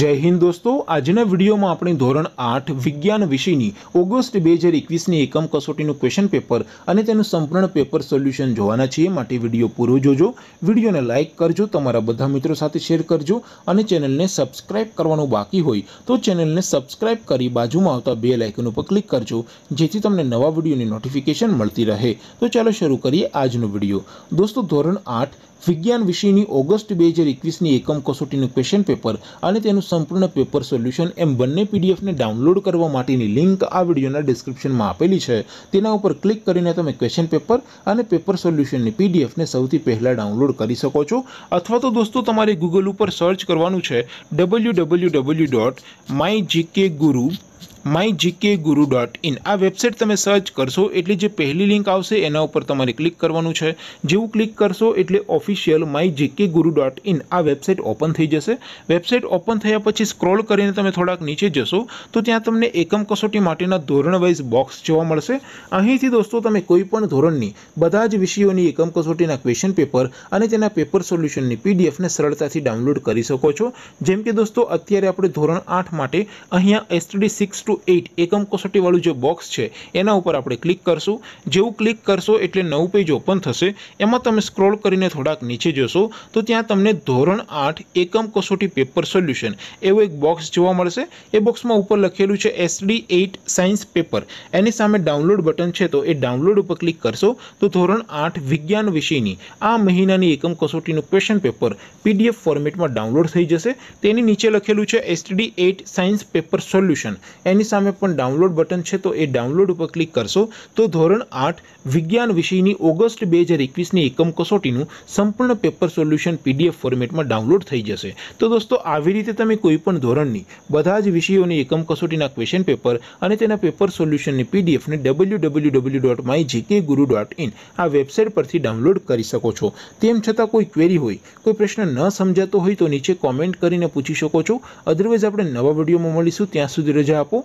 जय हिंद दोस्तों आज ना वीडियो मा आपणें ધોરણ 8 વિજ્ઞાન વિષયની ઓગસ્ટ 2021 ની એકમ કસોટી નું ક્વેશ્ચન પેપર અને તેનું સંપૂર્ણ પેપર સોલ્યુશન જોવાના છે માટે વિડિયો પૂરો જોજો વિડિયોને લાઈક કરજો તમારા બધા મિત્રો સાથે શેર કરજો અને ચેનલને સબ્સ્ક્રાઇબ કરવાનું બાકી હોય તો ચેનલને સબ્સ્ક્રાઇબ કરી बाजूમાં આવતો બેલ આઇકન ઉપર ક્લિક કરજો જેથી તમને નવા વિડિયોની નોટિફિકેશન મળતી રહે તો ચાલો શરૂ કરીએ આજનો વિડિયો दोस्तों ધોરણ 8 વિજ્ઞાન વિષયની ઓગસ્ટ 2021 ની એકમ કસોટી નું ક્વેશ્ચન પેપર અને તેનું संपूर्ण पेपर सॉल्यूशन एम बनने पीडीएफ ने डाउनलोड करवा माटीनी लिंक આ વિડિયોના ડિસ્ક્રિપ્શનમાં આપેલી છે તેના ઉપર ક્લિક કરીને તમે ક્વેશ્ચન પેપર અને પેપર સોલ્યુશન ની पीडीएफ ને સૌથી પહેલા ડાઉનલોડ કરી શકો છો અથવા તો દોસ્તો તમારે Google ઉપર સર્ચ કરવાનું છે www.mygkguru my GK guru dot in આ વેબસાઇટ તમે સર્ચ કરશો એટલે જે પહેલી લિંક આવશે એના ઉપર તમારે ક્લિક કરવાનું છે જેવું ક્લિક કરશો એટલે official my GK guru dot in આ વેબસાઇટ ઓપન થઈ જશે વેબસાઇટ ઓપન થયા પછી સ્ક્રોલ કરીને તમે થોડાક નીચે જશો તો ત્યાં તમને એકમ કસોટી માટેના ધોરણ વાઇઝ બોક્સ જોવા મળશે અહીંથી દોસ્તો તમે કોઈ પણ ધોરણની બધા જ વિષયોની એકમ કસોટીના ક્વેશ્ચન પેપર અને તેના પેપર સોલ્યુશનની પીડીએફને સરળતાથી ડાઉનલોડ કરી શકો છો જેમ કે દોસ્તો અત્યારે આપણે ધોરણ આઠ માટે અહીંયા એસટીડી સિક્સ ટુ 8 એકમ કસોટી વાળું જે બોક્સ છે એના ઉપર આપણે ક્લિક કરશું જેવું ક્લિક કરશો એટલે નવું પેજ ઓપન થશે એમાં તમે સ્ક્રોલ કરીને થોડાક નીચે જોશો તો ત્યાં તમને ધોરણ 8 એકમ કસોટી પેપર સોલ્યુશન એવો એક બોક્સ જોવા મળશે એ બોક્સમાં ઉપર લખેલું છે SD8 સાયન્સ પેપર એની સામે ડાઉનલોડ બટન છે તો એ ડાઉનલોડ ઉપર ક્લિક કરશો તો ધોરણ 8 વિજ્ઞાન વિષયની આ મહિનાની એકમ કસોટીનું ક્વેશ્ચન પેપર PDF ફોર્મેટમાં ડાઉનલોડ થઈ જશે તેની નીચે લખેલું છે STD8 સાયન્સ પેપર સોલ્યુશન એ જમણી સામે પણ ડાઉનલોડ બટન છે તો એ ડાઉનલોડ ઉપર ક્લિક કરશો તો ધોરણ આઠ વિજ્ઞાન વિષયની ઓગસ્ટ બે હજાર એકવીસની એકમ કસોટીનું સંપૂર્ણ પેપર સોલ્યુશન પીડીએફ ફોર્મેટમાં ડાઉનલોડ થઈ જશે તો દોસ્તો આવી રીતે તમે કોઈપણ ધોરણની બધા જ વિષયોની એકમ કસોટીના ક્વેશ્ચન પેપર અને તેના પેપર સોલ્યુશનની પીડીએફને W W W dot my GK guru dot in આ વેબસાઇટ પરથી ડાઉનલોડ કરી શકો છો તેમ છતાં કોઈ ક્વેરી હોય કોઈ પ્રશ્ન ન સમજાતો હોય તો નીચે કોમેન્ટ કરીને પૂછી શકો છો અધરવાઇઝ આપણે નવા વિડીયોમાં મળીશું ત્યાં સુધી રજા આપો